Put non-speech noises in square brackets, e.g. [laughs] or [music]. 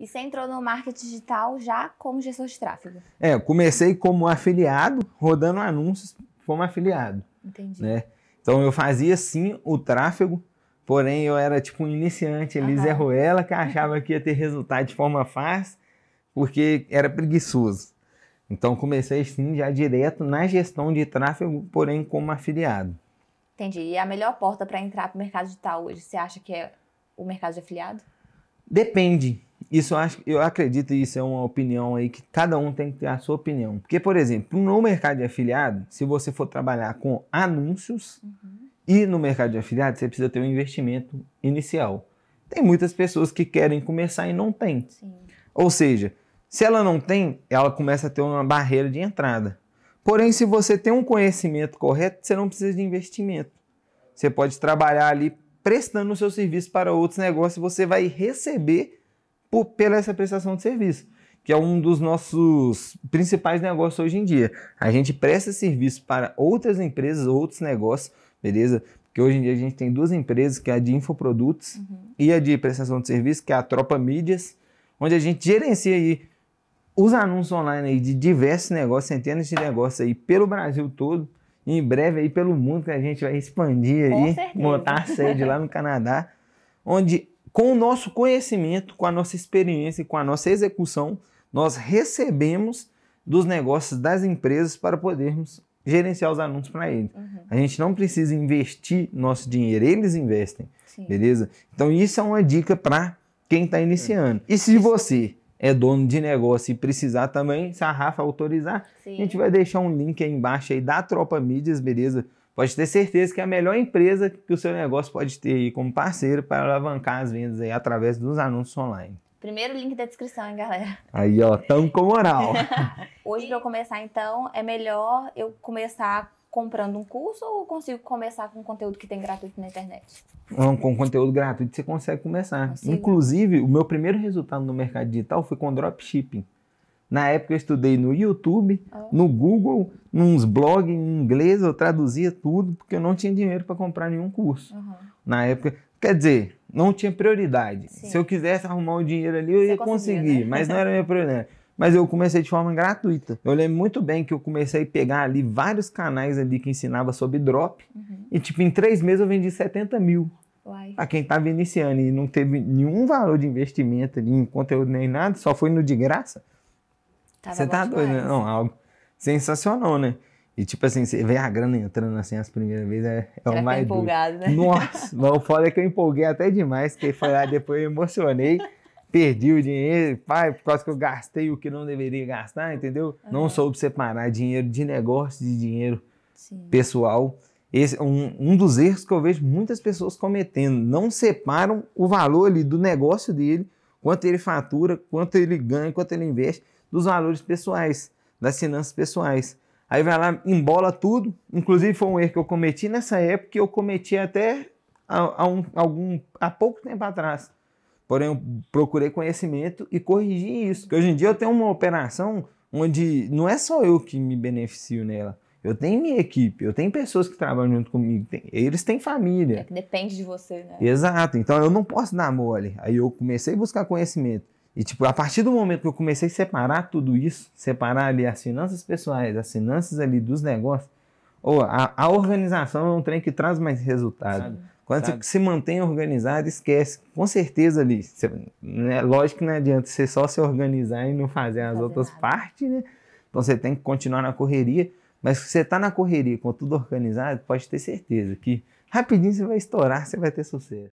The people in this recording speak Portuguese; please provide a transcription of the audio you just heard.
E você entrou no marketing digital já como gestor de tráfego? É, eu comecei como afiliado, rodando anúncios como afiliado. Entendi. Né? Então eu fazia sim o tráfego, porém eu era tipo um iniciante ali, uhum. Zé Ruela, que achava que ia ter resultado de forma fácil, porque era preguiçoso. Então comecei sim já direto na gestão de tráfego, porém como afiliado. Entendi. E a melhor porta para entrar para o mercado digital hoje, você acha que é o mercado de afiliado? Depende isso eu, acho, eu acredito, isso é uma opinião aí que cada um tem que ter a sua opinião. Porque, por exemplo, no mercado de afiliado, se você for trabalhar com anúncios uhum. e no mercado de afiliado, você precisa ter um investimento inicial. Tem muitas pessoas que querem começar e não tem. Sim. Ou seja, se ela não tem, ela começa a ter uma barreira de entrada. Porém, se você tem um conhecimento correto, você não precisa de investimento. Você pode trabalhar ali prestando o seu serviço para outros negócios, você vai receber por, pela essa prestação de serviço, que é um dos nossos principais negócios hoje em dia. A gente presta serviço para outras empresas, outros negócios, beleza? Porque hoje em dia a gente tem duas empresas, que é a de infoprodutos uhum. e a de prestação de serviço, que é a Tropa Mídias, onde a gente gerencia aí os anúncios online aí de diversos negócios, centenas de negócios aí pelo Brasil todo e em breve aí pelo mundo que a gente vai expandir aí, montar a sede lá no Canadá, [laughs] onde com o nosso conhecimento, com a nossa experiência, com a nossa execução, nós recebemos dos negócios das empresas para podermos gerenciar os anúncios para eles. Uhum. A gente não precisa investir nosso dinheiro, eles investem, Sim. beleza? Então isso é uma dica para quem está iniciando. É. E se você é dono de negócio e precisar também, se a Rafa autorizar, Sim. a gente vai deixar um link aí embaixo aí da Tropa Mídias, beleza? pode ter certeza que é a melhor empresa que o seu negócio pode ter como parceiro para alavancar as vendas aí através dos anúncios online. Primeiro link da descrição, hein, galera? Aí, ó, tamo com moral. [laughs] Hoje, para eu começar, então, é melhor eu começar comprando um curso ou consigo começar com conteúdo que tem gratuito na internet? Não, com conteúdo gratuito você consegue começar. Consigo. Inclusive, o meu primeiro resultado no mercado digital foi com dropshipping. Na época eu estudei no YouTube, no Google, nos blogs em inglês, eu traduzia tudo, porque eu não tinha dinheiro para comprar nenhum curso. Uhum. Na época, quer dizer, não tinha prioridade. Sim. Se eu quisesse arrumar o dinheiro ali, eu Você ia conseguir, né? mas não era minha prioridade. Mas eu comecei de forma gratuita. Eu lembro muito bem que eu comecei a pegar ali vários canais ali que ensinava sobre drop. Uhum. E tipo, em três meses eu vendi 70 mil. Para quem estava iniciando e não teve nenhum valor de investimento ali em conteúdo nem nada, só foi no de graça. Tava você tá doido, né? Não, algo sensacional, né? E tipo assim, você vê a grana entrando assim as primeiras vezes, é, é o mais empolgado, doido. né? Nossa, mas o foda é que eu empolguei até demais, porque foi lá depois eu emocionei, perdi o dinheiro, pai, por causa que eu gastei o que não deveria gastar, entendeu? Uhum. Não soube separar dinheiro de negócio de dinheiro Sim. pessoal. Esse, é um, um dos erros que eu vejo muitas pessoas cometendo, não separam o valor ali do negócio dele, quanto ele fatura, quanto ele ganha, quanto ele investe dos valores pessoais, das finanças pessoais. Aí vai lá, embola tudo. Inclusive foi um erro que eu cometi nessa época que eu cometi até há, um, algum, há pouco tempo atrás. Porém, eu procurei conhecimento e corrigi isso. Porque hoje em dia eu tenho uma operação onde não é só eu que me beneficio nela. Eu tenho minha equipe, eu tenho pessoas que trabalham junto comigo, tem, eles têm família. É que depende de você, né? Exato, então eu não posso dar mole. Aí eu comecei a buscar conhecimento. E, tipo, a partir do momento que eu comecei a separar tudo isso, separar ali as finanças pessoais, as finanças ali dos negócios, ou a, a organização é um trem que traz mais resultado. Sabe, Quando sabe. você se mantém organizado, esquece. Com certeza ali, você, né, lógico que não adianta você só se organizar e não fazer as outras nada. partes, né? Então você tem que continuar na correria, mas se você está na correria com tudo organizado, pode ter certeza que rapidinho você vai estourar, você vai ter sucesso.